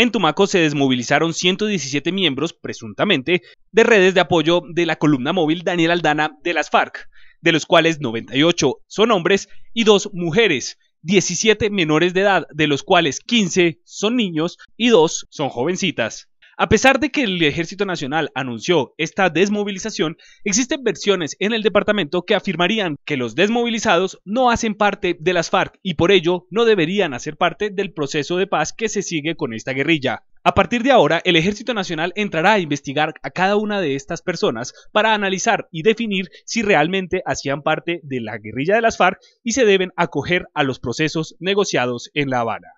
En Tumaco se desmovilizaron 117 miembros, presuntamente, de redes de apoyo de la columna móvil Daniel Aldana de las FARC, de los cuales 98 son hombres y 2 mujeres, 17 menores de edad, de los cuales 15 son niños y 2 son jovencitas. A pesar de que el Ejército Nacional anunció esta desmovilización, existen versiones en el departamento que afirmarían que los desmovilizados no hacen parte de las FARC y por ello no deberían hacer parte del proceso de paz que se sigue con esta guerrilla. A partir de ahora, el Ejército Nacional entrará a investigar a cada una de estas personas para analizar y definir si realmente hacían parte de la guerrilla de las FARC y se deben acoger a los procesos negociados en La Habana.